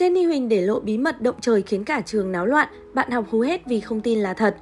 Jenny Huỳnh để lộ bí mật động trời khiến cả trường náo loạn, bạn học hú hết vì không tin là thật.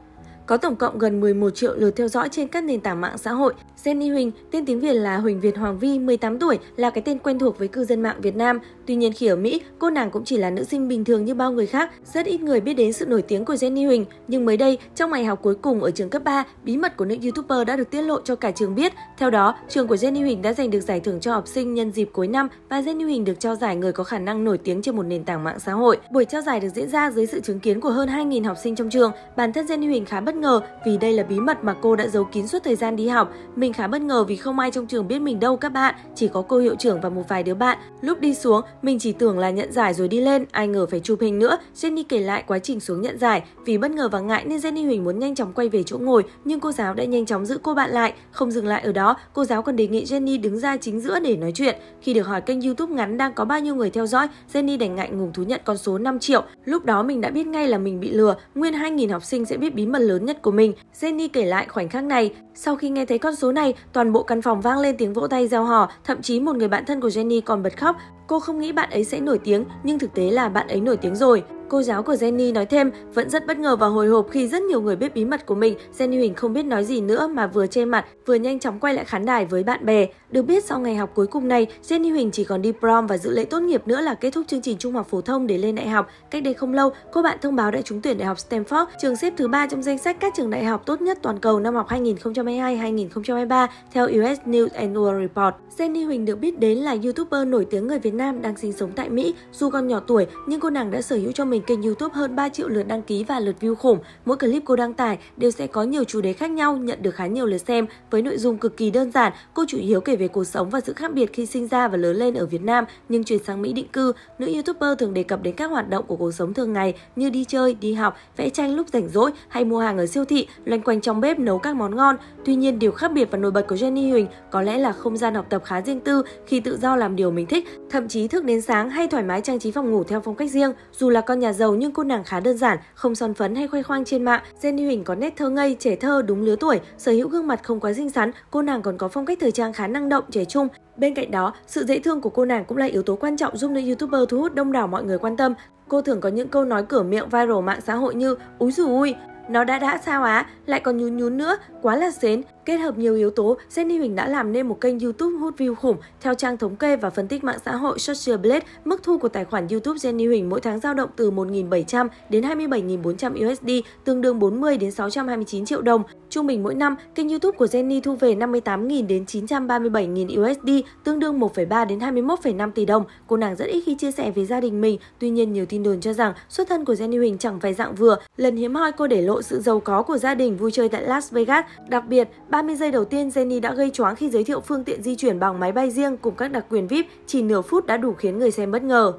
Có tổng cộng gần 11 triệu lượt theo dõi trên các nền tảng mạng xã hội. Jenny Huỳnh, tên tiếng Việt là Huỳnh Việt Hoàng Vi, 18 tuổi, là cái tên quen thuộc với cư dân mạng Việt Nam. Tuy nhiên khi ở Mỹ, cô nàng cũng chỉ là nữ sinh bình thường như bao người khác. Rất ít người biết đến sự nổi tiếng của Jenny Huỳnh. Nhưng mới đây, trong ngày học cuối cùng ở trường cấp 3, bí mật của nữ YouTuber đã được tiết lộ cho cả trường biết. Theo đó, trường của Jenny Huỳnh đã giành được giải thưởng cho học sinh nhân dịp cuối năm và Jenny Huỳnh được trao giải người có khả năng nổi tiếng trên một nền tảng mạng xã hội. Buổi trao giải được diễn ra dưới sự chứng kiến của hơn 2.000 học sinh trong trường. Bản thân Jenny Huỳnh khá bất ngờ vì đây là bí mật mà cô đã giấu kín suốt thời gian đi học. Mình khá bất ngờ vì không ai trong trường biết mình đâu các bạn, chỉ có cô hiệu trưởng và một vài đứa bạn. Lúc đi xuống, mình chỉ tưởng là nhận giải rồi đi lên, ai ngờ phải chụp hình nữa. Jenny kể lại quá trình xuống nhận giải, vì bất ngờ và ngại nên Jenny Huỳnh muốn nhanh chóng quay về chỗ ngồi, nhưng cô giáo đã nhanh chóng giữ cô bạn lại. Không dừng lại ở đó, cô giáo còn đề nghị Jenny đứng ra chính giữa để nói chuyện. Khi được hỏi kênh YouTube ngắn đang có bao nhiêu người theo dõi, Jenny đành ngại ngùng thú nhận con số 5 triệu. Lúc đó mình đã biết ngay là mình bị lừa, nguyên 2.000 học sinh sẽ biết bí mật lớn nhất của mình. Jenny kể lại khoảnh khắc này. Sau khi nghe thấy con số này, toàn bộ căn phòng vang lên tiếng vỗ tay reo hò, thậm chí một người bạn thân của Jenny còn bật khóc. Cô không nghĩ bạn ấy sẽ nổi tiếng, nhưng thực tế là bạn ấy nổi tiếng rồi. Cô giáo của Jenny nói thêm, vẫn rất bất ngờ và hồi hộp khi rất nhiều người biết bí mật của mình, Jenny Huỳnh không biết nói gì nữa mà vừa che mặt, vừa nhanh chóng quay lại khán đài với bạn bè. Được biết sau ngày học cuối cùng này, Jenny Huỳnh chỉ còn đi prom và dự lễ tốt nghiệp nữa là kết thúc chương trình trung học phổ thông để lên đại học. Cách đây không lâu, cô bạn thông báo đã trúng tuyển đại học Stanford, trường xếp thứ ba trong danh sách các trường đại học tốt nhất toàn cầu năm học 2022-2023 theo US News and World Report. Jenny Huỳnh được biết đến là YouTuber nổi tiếng người Việt Nam đang sinh sống tại Mỹ. Dù còn nhỏ tuổi nhưng cô nàng đã sở hữu cho mình mình kênh youtube hơn 3 triệu lượt đăng ký và lượt view khủng, mỗi clip cô đăng tải đều sẽ có nhiều chủ đề khác nhau nhận được khá nhiều lượt xem. Với nội dung cực kỳ đơn giản, cô chủ yếu kể về cuộc sống và sự khác biệt khi sinh ra và lớn lên ở Việt Nam nhưng chuyển sang Mỹ định cư. Nữ youtuber thường đề cập đến các hoạt động của cuộc sống thường ngày như đi chơi, đi học, vẽ tranh lúc rảnh rỗi hay mua hàng ở siêu thị, loanh quanh trong bếp nấu các món ngon. Tuy nhiên, điều khác biệt và nổi bật của Jenny Huỳnh có lẽ là không gian học tập khá riêng tư khi tự do làm điều mình thích, thậm chí thức đến sáng hay thoải mái trang trí phòng ngủ theo phong cách riêng. Dù là con nhà nhà giàu nhưng cô nàng khá đơn giản, không son phấn hay khoe khoang trên mạng. Jenny Huỳnh có nét thơ ngây, trẻ thơ đúng lứa tuổi, sở hữu gương mặt không quá xinh xắn, cô nàng còn có phong cách thời trang khá năng động, trẻ trung. Bên cạnh đó, sự dễ thương của cô nàng cũng là yếu tố quan trọng giúp nữ YouTuber thu hút đông đảo mọi người quan tâm. Cô thường có những câu nói cửa miệng viral mạng xã hội như Úi dù ui, nó đã đã sao á, lại còn nhún nhún nữa, quá là xến, Kết hợp nhiều yếu tố, Jenny Huỳnh đã làm nên một kênh YouTube hút view khủng. Theo trang thống kê và phân tích mạng xã hội Social Blade, mức thu của tài khoản YouTube Jenny Huỳnh mỗi tháng dao động từ 1.700 đến 27.400 USD, tương đương 40 đến 629 triệu đồng. Trung bình mỗi năm, kênh YouTube của Jenny thu về 58.000 đến 937.000 USD, tương đương 1,3 đến 21,5 tỷ đồng. Cô nàng rất ít khi chia sẻ về gia đình mình, tuy nhiên nhiều tin đồn cho rằng xuất thân của Jenny Huỳnh chẳng phải dạng vừa. Lần hiếm hoi cô để lộ sự giàu có của gia đình vui chơi tại Las Vegas, đặc biệt bà 30 giây đầu tiên, Jenny đã gây choáng khi giới thiệu phương tiện di chuyển bằng máy bay riêng cùng các đặc quyền VIP, chỉ nửa phút đã đủ khiến người xem bất ngờ.